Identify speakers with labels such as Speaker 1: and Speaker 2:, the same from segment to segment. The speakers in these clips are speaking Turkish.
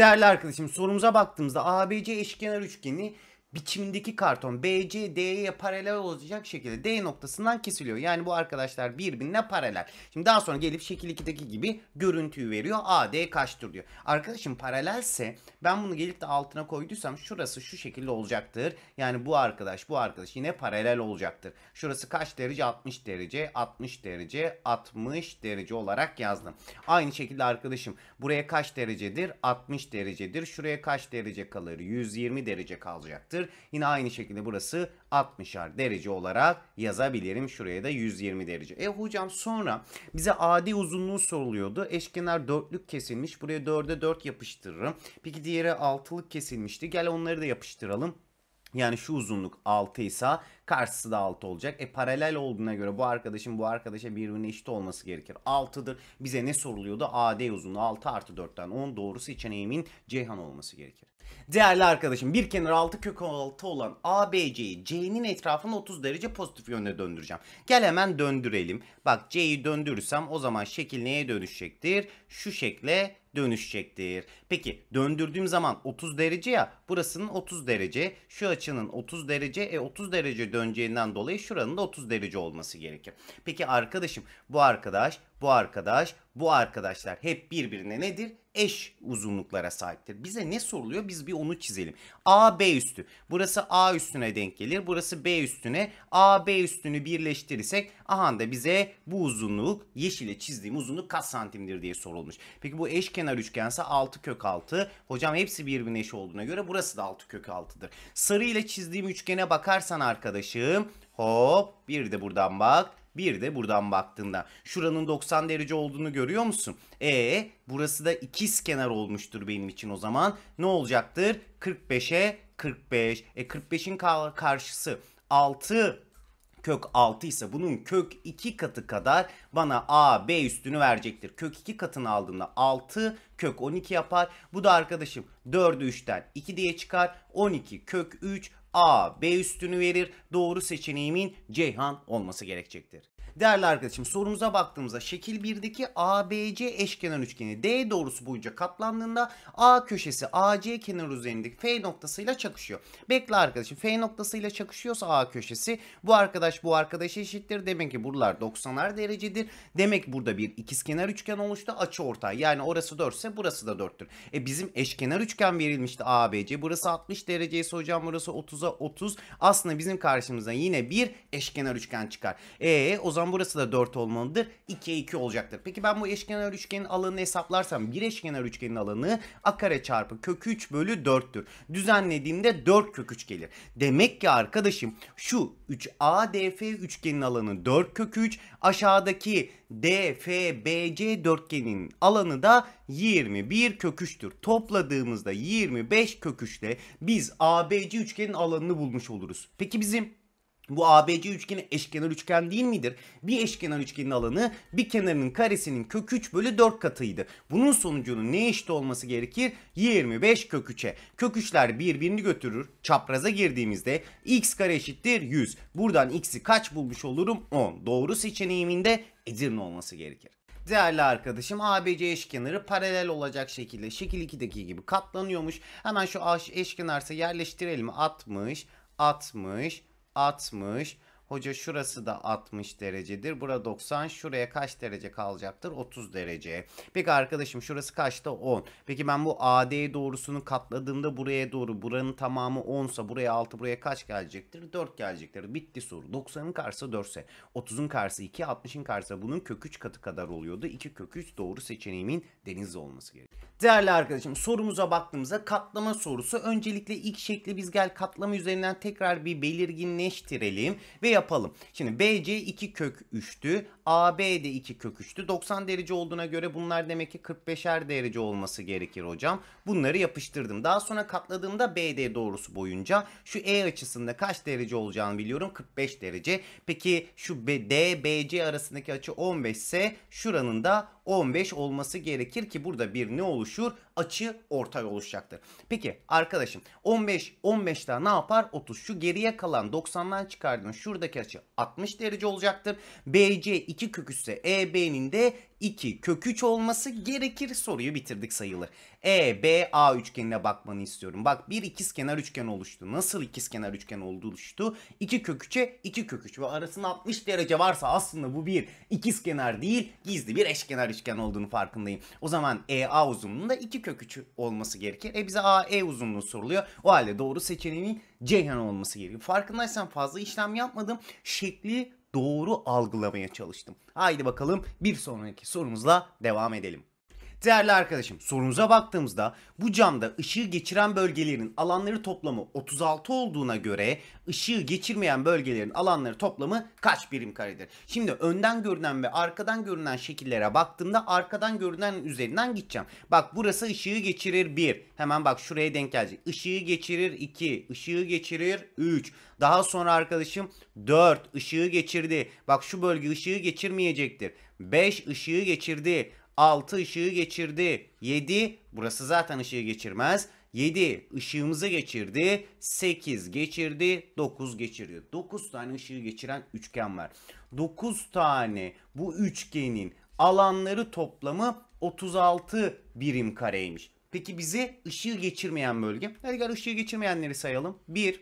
Speaker 1: Değerli arkadaşım sorumuza baktığımızda ABC eşkenar üçgeni biçimindeki karton BC paralel olacak şekilde D noktasından kesiliyor. Yani bu arkadaşlar birbirine paralel. Şimdi daha sonra gelip şekil 2'deki gibi görüntüyü veriyor. AD kaçtır diyor. Arkadaşım paralelse ben bunu gelip de altına koyduysam şurası şu şekilde olacaktır. Yani bu arkadaş bu arkadaş yine paralel olacaktır. Şurası kaç derece? 60 derece, 60 derece, 60 derece olarak yazdım. Aynı şekilde arkadaşım buraya kaç derecedir? 60 derecedir. Şuraya kaç derece kalır? 120 derece kalacaktır olacaktır. Yine aynı şekilde burası 60'ar derece olarak yazabilirim. Şuraya da 120 derece. E hocam sonra bize adi uzunluğu soruluyordu. Eşkenar dörtlük kesilmiş. Buraya 4'e 4 yapıştırırım. Peki diğeri altılık kesilmişti. Gel onları da yapıştıralım. Yani şu uzunluk 6 ise karşısı da 6 olacak. E paralel olduğuna göre bu arkadaşın bu arkadaşa birbirine eşit olması gerekir. 6'dır. Bize ne soruluyordu? AD uzunluğu 6 artı 4'ten 10 doğrusu için eğimin Ceyhan olması gerekir. Değerli arkadaşım bir kenar 6 kök 6 olan ABC'yi C'nin etrafını 30 derece pozitif yönde döndüreceğim. Gel hemen döndürelim. Bak C'yi döndürürsem o zaman şekil neye dönüşecektir? Şu şekle dönüşecektir. Peki döndürdüğüm zaman 30 derece ya burasının 30 derece şu açının 30 derece e 30 derece döneceğinden dolayı şuranın da 30 derece olması gerekir. Peki arkadaşım bu arkadaş bu arkadaş bu arkadaşlar hep birbirine nedir? Eş uzunluklara sahiptir. Bize ne soruluyor? Biz bir onu çizelim. A, B üstü. Burası A üstüne denk gelir. Burası B üstüne. A, B üstünü birleştirirsek aha da bize bu uzunluk yeşile çizdiğim uzunluk kaç santimdir diye sorulmuş. Peki bu eşkenar üçgense 6 kök 6. Hocam hepsi birbirine eş olduğuna göre burası da 6 kök 6'dır. Sarı ile çizdiğim üçgene bakarsan arkadaşım hop bir de buradan bak. Bir de buradan baktığında şuranın 90 derece olduğunu görüyor musun? E burası da ikiz kenar olmuştur benim için o zaman. Ne olacaktır? 45'e 45. E 45'in karşısı 6 kök 6 ise bunun kök 2 katı kadar bana a b üstünü verecektir. Kök 2 katını aldığında 6 kök 12 yapar. Bu da arkadaşım 4'ü 3'ten 2 diye çıkar. 12 kök 3 A, B üstünü verir. Doğru seçeneğimin Ceyhan olması gerekecektir. Değerli arkadaşım sorumuza baktığımızda şekil 1'deki ABC eşkenar üçgeni D doğrusu boyunca katlandığında A köşesi AC kenar üzerindeki F noktasıyla çakışıyor. Bekle arkadaşım F noktasıyla çakışıyorsa A köşesi bu arkadaş bu arkadaş eşittir. Demek ki buralar 90'ar derecedir. Demek burada bir ikizkenar üçgen oluştu açı ortay. Yani orası 4 ise burası da 4'tür. E bizim eşkenar üçgen verilmişti ABC. Burası 60 dereceyse hocam burası 30'a 30. Aslında bizim karşımıza yine bir eşkenar üçgen çıkar. E o zaman zaman burası da 4 olmalıdır. 2'ye 2 olacaktır. Peki ben bu eşkenar üçgenin alanını hesaplarsam bir eşkenar üçgenin alanı a kare çarpı kök 3 bölü 4'tür. Düzenlediğimde 4 kök 3 gelir. Demek ki arkadaşım şu 3ADF üçgenin alanı 4 kök 3 aşağıdaki DFBC dörtgenin alanı da 21 kök 3'tür. Topladığımızda 25 kök 3 biz ABC üçgenin alanını bulmuş oluruz. Peki bizim bu ABC üçgeni eşkenar üçgen değil midir? Bir eşkenar üçgenin alanı bir kenarının karesinin kök 3 bölü 4 katıydı. Bunun sonucunun ne eşit olması gerekir? 25 kök 3'e. Kök 3'ler birbirini götürür. Çapraza girdiğimizde x kare eşittir 100. Buradan x'i kaç bulmuş olurum? 10. Doğru seçeneğimin de Edirne olması gerekir. Değerli arkadaşım ABC eşkenarı paralel olacak şekilde şekil 2'deki gibi katlanıyormuş. Hemen şu eşkenarsa yerleştirelim. 60, 60, 60 Hoca şurası da 60 derecedir. Bura 90. Şuraya kaç derece kalacaktır? 30 derece. Peki arkadaşım şurası kaçta? 10. Peki ben bu AD doğrusunu katladığımda buraya doğru buranın tamamı 10 sa buraya 6 buraya kaç gelecektir? 4 gelecektir. Bitti soru. 90'ın karşısı 4 ise 30'un karşısı 2, 60'ın karşısı bunun kök 3 katı kadar oluyordu. 2 kök 3 doğru seçeneğimin denizli olması gerekiyor. Değerli arkadaşım sorumuza baktığımızda katlama sorusu. Öncelikle ilk şekli biz gel katlama üzerinden tekrar bir belirginleştirelim veya yapalım. Şimdi BC 2 kök 3'tü AB de 2 kök 90 derece olduğuna göre bunlar demek ki 45'er derece olması gerekir hocam. Bunları yapıştırdım. Daha sonra katladığımda BD doğrusu boyunca şu E açısında kaç derece olacağını biliyorum. 45 derece. Peki şu D, BC arasındaki açı 15 ise şuranın da 15 olması gerekir ki burada bir ne oluşur? Açı ortay oluşacaktır. Peki arkadaşım 15 15 daha ne yapar? 30. Şu geriye kalan 90'dan çıkardığın şuradaki açı 60 derece olacaktır. BC 2 2 e, kök üssü EB'nin de 2 kök 3 olması gerekir. Soruyu bitirdik sayılır. EBA üçgenine bakmanı istiyorum. Bak bir ikizkenar üçgen oluştu. Nasıl ikizkenar üçgen oldu oluştu? 2 kök 3'e 2 kök 3 ve arasında 60 derece varsa aslında bu bir ikizkenar değil gizli bir eşkenar üçgen olduğunu farkındayım. O zaman EA uzunluğunda 2 kök 3 olması gerekir. E bize AE uzunluğu soruluyor. O halde doğru seçeneğin Ceyhan olması gerekiyor. Farkındaysan fazla işlem yapmadım. Şekli doğru algılamaya çalıştım. Haydi bakalım bir sonraki sorumuzla devam edelim. Değerli arkadaşım sorunuza baktığımızda bu camda ışığı geçiren bölgelerin alanları toplamı 36 olduğuna göre ışığı geçirmeyen bölgelerin alanları toplamı kaç birim karedir? Şimdi önden görünen ve arkadan görünen şekillere baktığımda arkadan görünen üzerinden gideceğim. Bak burası ışığı geçirir 1. Hemen bak şuraya denk gelecek. Işığı geçirir 2. ışığı geçirir 3. Daha sonra arkadaşım 4 ışığı geçirdi. Bak şu bölge ışığı geçirmeyecektir. 5 ışığı geçirdi. 6 ışığı geçirdi. 7 burası zaten ışığı geçirmez. 7 ışığımızı geçirdi. 8 geçirdi. 9 geçirdi. 9 tane ışığı geçiren üçgen var. 9 tane bu üçgenin alanları toplamı 36 birim kareymiş. Peki bize ışığı geçirmeyen bölge. Hadi gel ışığı geçirmeyenleri sayalım. 1,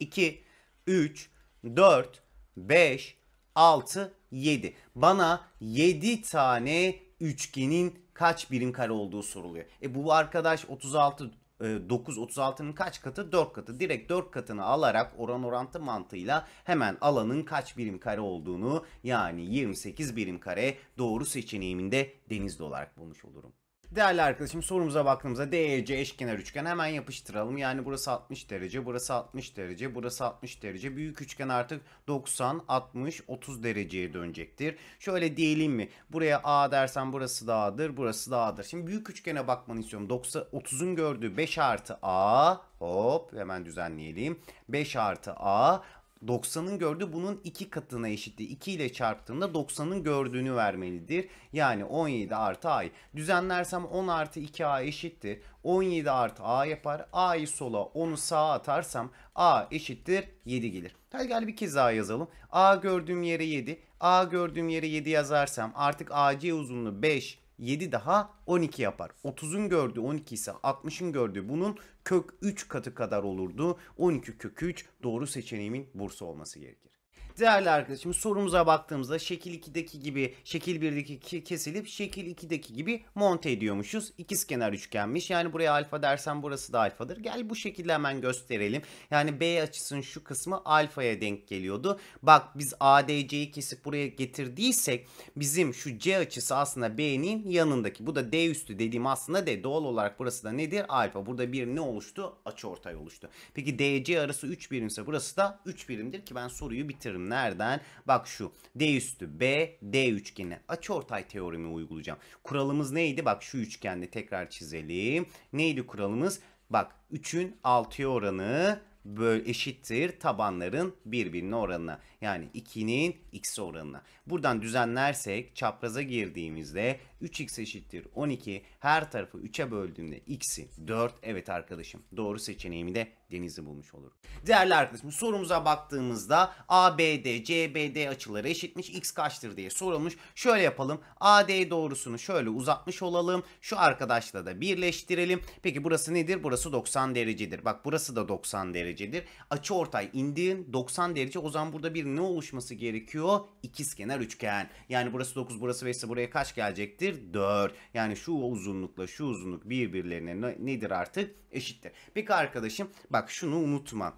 Speaker 1: 2, 3, 4, 5, 6, 7. Bana 7 tane üçgenin kaç birim kare olduğu soruluyor. E bu arkadaş 36 9 36'nın kaç katı 4 katı direkt 4 katını alarak oran orantı mantığıyla hemen alanın kaç birim kare olduğunu yani 28 birim kare doğru seçeneğiminde denizli olarak bulmuş olurum. Değerli arkadaşım sorumuza baktığımızda DEC eşkenar üçgen hemen yapıştıralım. Yani burası 60 derece, burası 60 derece, burası 60 derece. Büyük üçgen artık 90, 60, 30 dereceye dönecektir. Şöyle diyelim mi? Buraya A dersen burası da A'dır, burası da A'dır. Şimdi büyük üçgene bakmanı istiyorum. 90, 30'un gördüğü 5 artı A. Hop hemen düzenleyelim. 5 artı A 90'ın gördüğü bunun iki katına eşitti. 2 ile çarptığında 90'ın gördüğünü vermelidir. Yani 17 artı a'yı. Düzenlersem 10 artı 2a eşittir. 17 artı a yapar. a'yı sola onu sağa atarsam a eşittir 7 gelir. Hadi gel bir kez daha yazalım. a gördüğüm yere 7. a gördüğüm yere 7 yazarsam artık ac uzunluğu 5 7 daha 12 yapar. 30'un gördüğü 12 ise 60'ın gördüğü bunun kök 3 katı kadar olurdu. 12 kök 3 doğru seçeneğimin Bursa olması gerekir. Değerli arkadaşım sorumuza baktığımızda şekil 2'deki gibi şekil 1'deki kesilip şekil 2'deki gibi monte ediyormuşuz. İkizkenar üçgenmiş. Yani buraya alfa dersen burası da alfadır. Gel bu şekilde hemen gösterelim. Yani B açısının şu kısmı alfaya denk geliyordu. Bak biz ADC'yi kesip buraya getirdiysek bizim şu C açısı aslında B'nin yanındaki. Bu da D üstü dediğim aslında D. Doğal olarak burası da nedir? Alfa. Burada bir ne oluştu? Açı ortay oluştu. Peki DC arası 3 birimse burası da 3 birimdir ki ben soruyu bitiririm. Nereden? Bak şu. D üstü B, D üçgeni. Açıortay teoremi uygulayacağım. Kuralımız neydi? Bak şu üçgende tekrar çizelim. Neydi kuralımız? Bak 3'ün 6'ya oranı böl eşittir tabanların birbirine oranına. Yani 2'nin x oranına. Buradan düzenlersek çapraza girdiğimizde 3x eşittir 12. Her tarafı 3'e böldüğümde x'i 4. Evet arkadaşım doğru seçeneğimi de Deniz'i bulmuş olur. Değerli arkadaşım sorumuza baktığımızda ABD, CBD açıları eşitmiş x kaçtır diye sorulmuş. Şöyle yapalım. AD doğrusunu şöyle uzatmış olalım. Şu arkadaşla da birleştirelim. Peki burası nedir? Burası 90 derecedir. Bak burası da 90 derecedir. Açı ortay indiğin 90 derece o zaman burada bir ne oluşması gerekiyor? İkizkenar üçgen. Yani burası 9 burası 5 ise buraya kaç gelecektir? 4. Yani şu uzunlukla şu uzunluk birbirlerine nedir artık? Eşittir. Peki arkadaşım bak şunu unutma.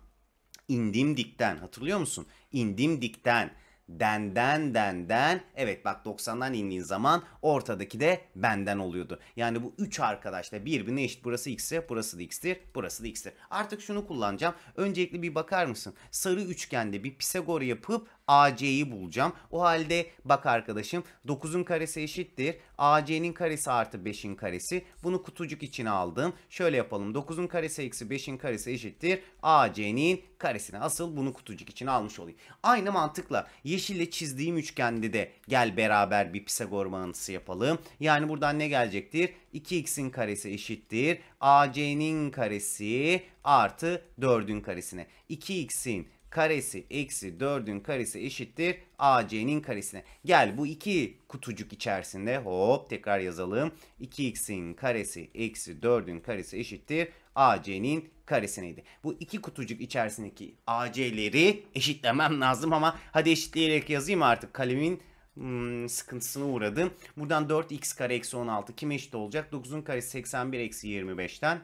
Speaker 1: İndim dikten hatırlıyor musun? İndim dikten denden denden evet bak 90'dan indiğin zaman ortadaki de benden oluyordu. Yani bu üç arkadaşla da birbirine eşit burası x'tir, burası da x'tir burası da x'tir. Artık şunu kullanacağım. Öncelikle bir bakar mısın? Sarı üçgende bir Pisagor yapıp AC'yi bulacağım. O halde bak arkadaşım 9'un karesi eşittir. AC'nin karesi artı 5'in karesi. Bunu kutucuk içine aldım. Şöyle yapalım. 9'un karesi eksi 5'in karesi eşittir. AC'nin karesine. Asıl bunu kutucuk içine almış olayım. Aynı mantıkla yeşille çizdiğim üçgende de gel beraber bir Pisagor mantısı yapalım. Yani buradan ne gelecektir? 2x'in karesi eşittir. AC'nin karesi artı 4'ün karesine. 2x'in karesi eksi 4'ün karesi eşittir AC'nin karesine. Gel bu iki kutucuk içerisinde hop tekrar yazalım. 2x'in karesi eksi 4'ün karesi eşittir AC'nin karesineydi. Bu iki kutucuk içerisindeki AC'leri eşitlemem lazım ama hadi eşitleyerek yazayım artık kalemin hmm, sıkıntısına uğradım. Buradan 4x kare eksi 16 kime eşit olacak? 9'un karesi 81 eksi 25'ten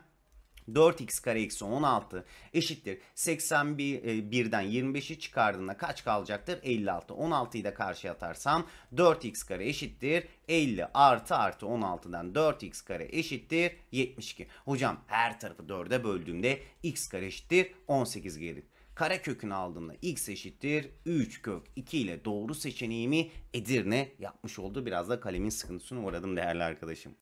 Speaker 1: 4x kare eksi 16 eşittir. 81 e, birden 25'i çıkardığında kaç kalacaktır? 56. 16'yı da karşıya atarsam 4x kare eşittir. 50 artı artı 16'dan 4x kare eşittir 72. Hocam her tarafı 4'e böldüğümde x kare eşittir 18 gelir. Kare kökünü aldığımda x eşittir 3 kök 2 ile doğru seçeneğimi Edirne yapmış oldu. Biraz da kalemin sıkıntısını uğradım değerli arkadaşım.